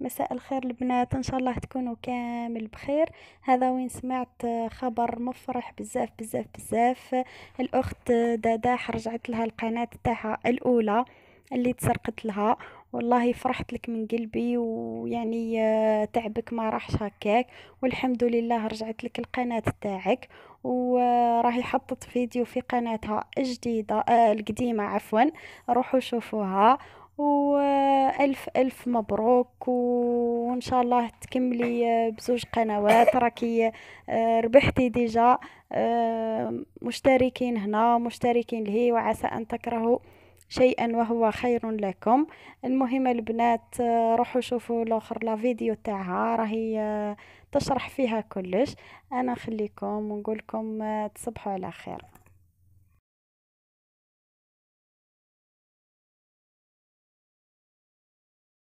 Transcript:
مساء الخير البنات ان شاء الله تكونوا كامل بخير هذا وين سمعت آه، خبر مفرح بزاف بزاف بزاف الاخت آه، داداح رجعت لها القناه تاعها الاولى اللي تسرقت لها والله فرحت لك من قلبي ويعني آه، تعبك ما راحش هكاك والحمد لله رجعت لك القناة تاعك وراهي حطت فيديو في قناتها الجديدة القديمة عفوا روحوا شوفوها والف الف مبروك وان شاء الله تكملي آه، بزوج قنوات راكي آه، ربحتي ديجا آه، مشتركين هنا مشتركين لهي وعسى ان تكرهوا شيئا وهو خير لكم المهم البنات روحوا شوفوا الاخر لا فيديو تاعها راهي تشرح فيها كلش انا خليكم ونقولكم تصبحوا على خير